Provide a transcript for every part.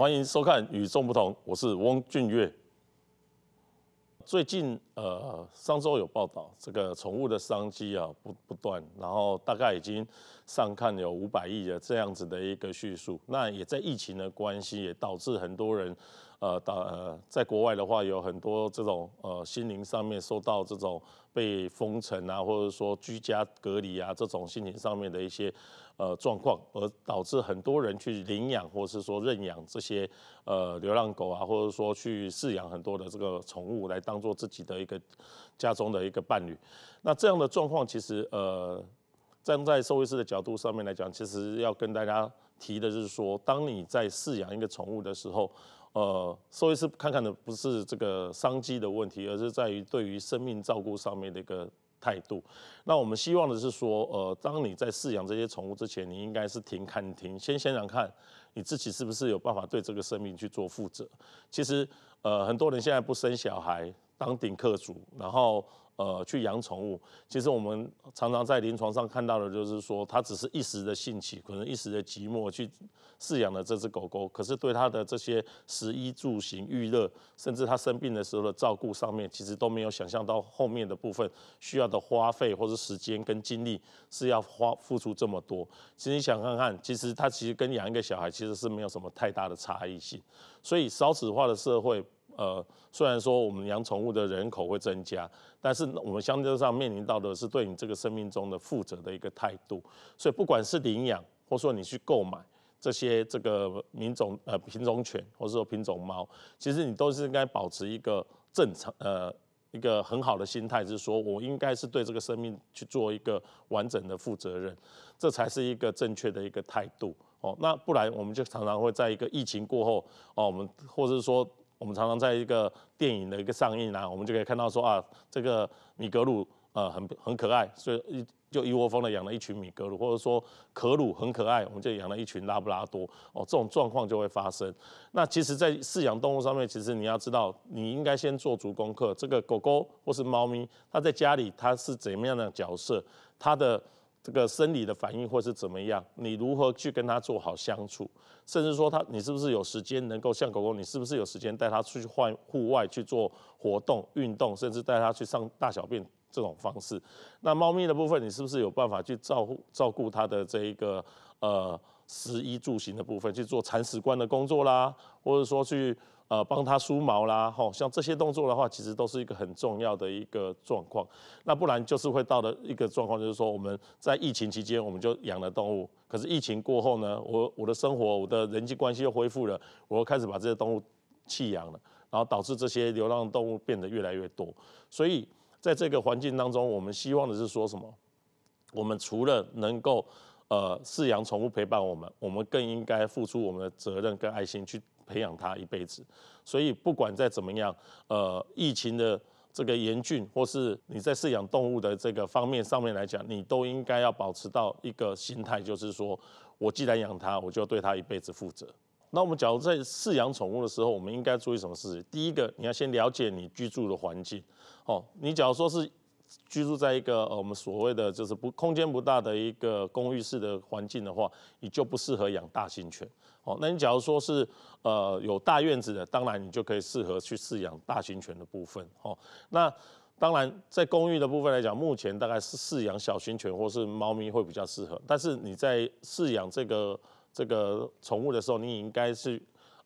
欢迎收看《与众不同》，我是翁俊岳。最近。呃，上周有报道，这个宠物的商机啊不不断，然后大概已经上看有五百亿的这样子的一个叙述。那也在疫情的关系，也导致很多人呃，到呃，在国外的话有很多这种呃心灵上面受到这种被封城啊，或者说居家隔离啊这种心情上面的一些呃状况，而导致很多人去领养或是说认养这些呃流浪狗啊，或者说去饲养很多的这个宠物来当做自己的。个家中的一个伴侣，那这样的状况，其实呃，站在兽医师的角度上面来讲，其实要跟大家提的就是说，当你在饲养一个宠物的时候，呃，兽医师看看的不是这个商机的问题，而是在于对于生命照顾上面的一个态度。那我们希望的是说，呃，当你在饲养这些宠物之前，你应该是停看停，先想想看你自己是不是有办法对这个生命去做负责。其实，呃，很多人现在不生小孩。当顶客主，然后呃去养宠物，其实我们常常在临床上看到的，就是说他只是一时的兴起，可能一时的寂寞去饲养了这只狗狗，可是对他的这些食衣住行、娱热，甚至他生病的时候的照顾上面，其实都没有想象到后面的部分需要的花费或者时间跟精力是要花付出这么多。其实你想看看，其实他其实跟养一个小孩其实是没有什么太大的差异性，所以少子化的社会。呃，虽然说我们养宠物的人口会增加，但是我们相对上面临到的是对你这个生命中的负责的一个态度。所以，不管是领养，或说你去购买这些这个品种呃品种犬，或者说品种猫，其实你都是应该保持一个正常呃一个很好的心态，是说我应该是对这个生命去做一个完整的负责任，这才是一个正确的一个态度哦。那不然我们就常常会在一个疫情过后哦，我们或者是说。我们常常在一个电影的一个上映啊，我们就可以看到说啊，这个米格鲁呃很很可爱，所以就一窝蜂的养了一群米格鲁，或者说可鲁很可爱，我们就养了一群拉布拉多，哦，这种状况就会发生。那其实，在饲养动物上面，其实你要知道，你应该先做足功课。这个狗狗或是猫咪，它在家里它是怎么样的角色，它的。这个生理的反应，或是怎么样，你如何去跟他做好相处？甚至说他，你是不是有时间能够像狗狗，你是不是有时间带他出去换户外去做活动、运动，甚至带他去上大小便这种方式？那猫咪的部分，你是不是有办法去照顾照顾它的这一个呃食衣住行的部分，去做铲屎官的工作啦，或者说去。呃，帮他梳毛啦，吼，像这些动作的话，其实都是一个很重要的一个状况。那不然就是会到的一个状况，就是说我们在疫情期间我们就养了动物，可是疫情过后呢，我我的生活我的人际关系又恢复了，我又开始把这些动物弃养了，然后导致这些流浪动物变得越来越多。所以在这个环境当中，我们希望的是说什么？我们除了能够呃饲养宠物陪伴我们，我们更应该付出我们的责任跟爱心去。培养它一辈子，所以不管在怎么样，呃，疫情的这个严峻，或是你在饲养动物的这个方面上面来讲，你都应该要保持到一个心态，就是说我既然养它，我就对它一辈子负责。那我们假如在饲养宠物的时候，我们应该注意什么事？情？第一个，你要先了解你居住的环境。哦，你假如说是。居住在一个呃我们所谓的就是不空间不大的一个公寓式的环境的话，你就不适合养大型犬哦。那你假如说是呃有大院子的，当然你就可以适合去饲养大型犬的部分哦。那当然在公寓的部分来讲，目前大概是饲养小型犬或是猫咪会比较适合。但是你在饲养这个这个宠物的时候，你也应该是。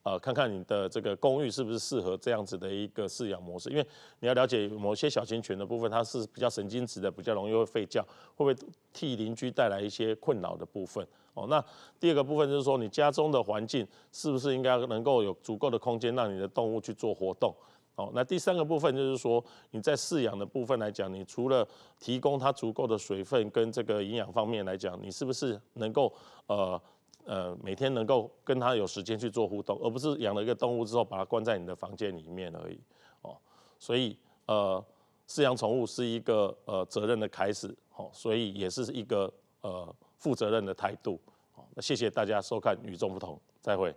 呃，看看你的这个公寓是不是适合这样子的一个饲养模式，因为你要了解某些小型犬的部分，它是比较神经质的，比较容易会吠叫，会不会替邻居带来一些困扰的部分？哦，那第二个部分就是说，你家中的环境是不是应该能够有足够的空间让你的动物去做活动？哦，那第三个部分就是说，你在饲养的部分来讲，你除了提供它足够的水分跟这个营养方面来讲，你是不是能够呃？呃，每天能够跟他有时间去做互动，而不是养了一个动物之后把它关在你的房间里面而已，哦，所以呃，饲养宠物是一个呃责任的开始，哦，所以也是一个呃负责任的态度，好，那谢谢大家收看《与众不同》，再会。